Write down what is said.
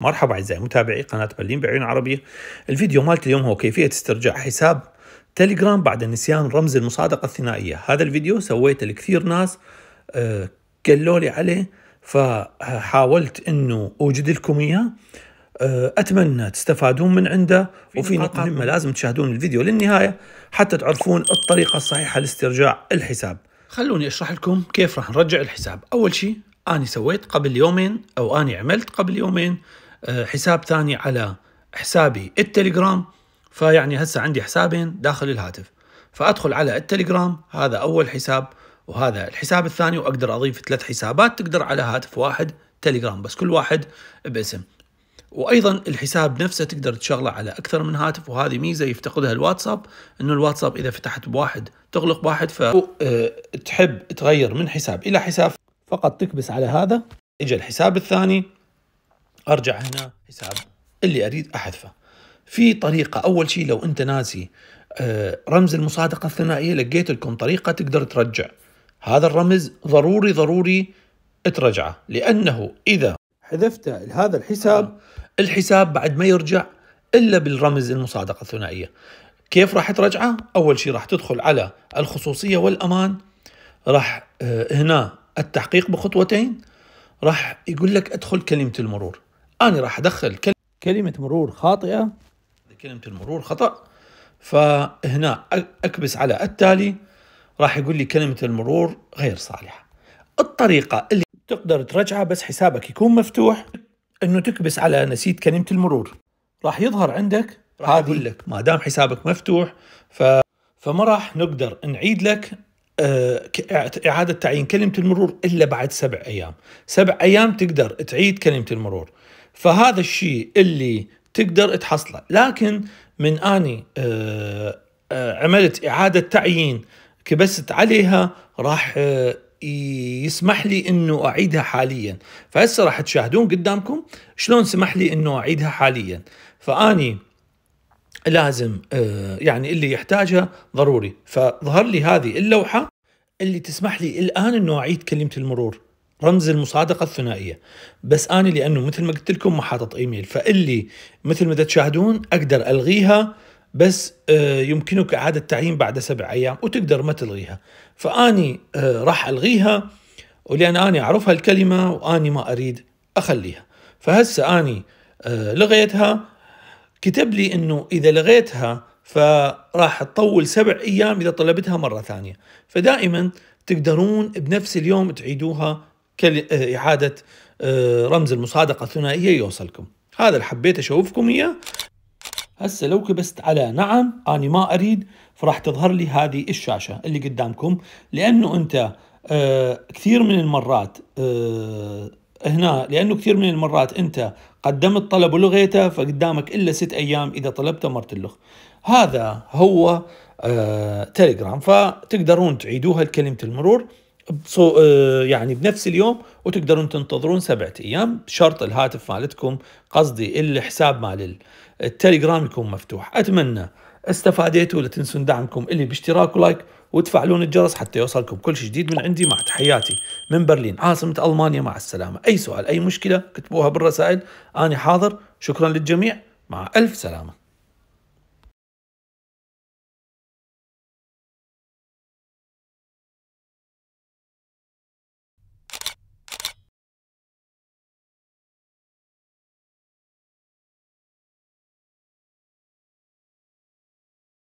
مرحبا أعزائي متابعي قناة برلين بعيون عربية الفيديو مالت اليوم هو كيفية استرجاع حساب تليجرام بعد نسيان رمز المصادقة الثنائية هذا الفيديو سويته لكثير ناس آه، قالوا لي عليه فحاولت أنه أوجد لكم إياه آه، أتمنى تستفادون من عنده وفي نقطة مهمة لازم تشاهدون الفيديو للنهاية حتى تعرفون الطريقة الصحيحة لاسترجاع الحساب خلوني أشرح لكم كيف راح نرجع الحساب أول شيء اني سويت قبل يومين أو اني عملت قبل يومين آه، حساب ثاني على حسابي التليجرام فيعني هسه عندي حسابين داخل الهاتف فادخل على التليجرام هذا اول حساب وهذا الحساب الثاني واقدر اضيف ثلاث حسابات تقدر على هاتف واحد تليجرام بس كل واحد باسم وايضا الحساب نفسه تقدر تشغله على اكثر من هاتف وهذه ميزه يفتقدها الواتساب انه الواتساب اذا فتحت بواحد تغلق بواحد فتحب آه، تغير من حساب الى حساب فقط تكبس على هذا اجى الحساب الثاني ارجع هنا حساب اللي اريد احذفه في طريقه اول شيء لو انت ناسي آه، رمز المصادقه الثنائيه لقيت لكم طريقه تقدر ترجع هذا الرمز ضروري ضروري ترجعه لانه اذا حذفت هذا الحساب الحساب بعد ما يرجع الا بالرمز المصادقه الثنائيه كيف راح ترجعه اول شيء راح تدخل على الخصوصيه والامان راح آه، هنا التحقيق بخطوتين راح يقول لك ادخل كلمه المرور انا راح ادخل كلمه كلمه مرور خاطئه كلمه المرور خطا فهنا اكبس على التالي راح يقول لي كلمه المرور غير صالحه الطريقه اللي تقدر ترجعها بس حسابك يكون مفتوح انه تكبس على نسيت كلمه المرور راح يظهر عندك راح اقول لك ما دام حسابك مفتوح ف... فما راح نقدر نعيد لك آه، إعادة تعيين كلمة المرور إلا بعد سبع أيام سبع أيام تقدر تعيد كلمة المرور فهذا الشيء اللي تقدر تحصله لكن من اني آه، آه، عملت اعاده تعيين كبست عليها راح آه، يسمح لي انه اعيدها حاليا فهسه راح تشاهدون قدامكم شلون سمح لي انه اعيدها حاليا فاني لازم يعني اللي يحتاجها ضروري فظهر لي هذه اللوحه اللي تسمح لي الان انه اعيد كلمه المرور رمز المصادقه الثنائيه بس انا لانه مثل ما قلت لكم ما حاطط ايميل فاللي مثل ما تشاهدون اقدر الغيها بس آه، يمكنك اعاده التعيين بعد سبع ايام وتقدر ما تلغيها فاني آه، راح الغيها ولان اني اعرف هالكلمه واني ما اريد اخليها فهسه اني آه، لغيتها كتب لي انه اذا لغيتها فراح تطول سبع ايام اذا طلبتها مره ثانيه فدائما تقدرون بنفس اليوم تعيدوها إعادة آه، رمز المصادقة الثنائية يوصلكم هذا اللي حبيت أشوفكم إياه هسه لو كبست على نعم أنا ما أريد فراح تظهر لي هذه الشاشة اللي قدامكم لأنه أنت آه، كثير من المرات آه، هنا لأنه كثير من المرات أنت قدمت طلب ولغيته فقدامك إلا ست أيام إذا طلبته مرة اللغ هذا هو تليجرام فتقدرون تعيدوها لكلمة المرور بصو آه، يعني بنفس اليوم وتقدرون تنتظرون سبعة ايام شرط الهاتف مالتكم قصدي الحساب مال التليجرام يكون مفتوح اتمنى استفاديتوا ولا تنسون دعمكم اللي باشتراك ولايك وتفعلون الجرس حتى يوصلكم كل شيء جديد من عندي مع تحياتي من برلين عاصمة ألمانيا مع السلامة أي سؤال أي مشكلة كتبوها بالرسائل أنا حاضر شكرا للجميع مع ألف سلامة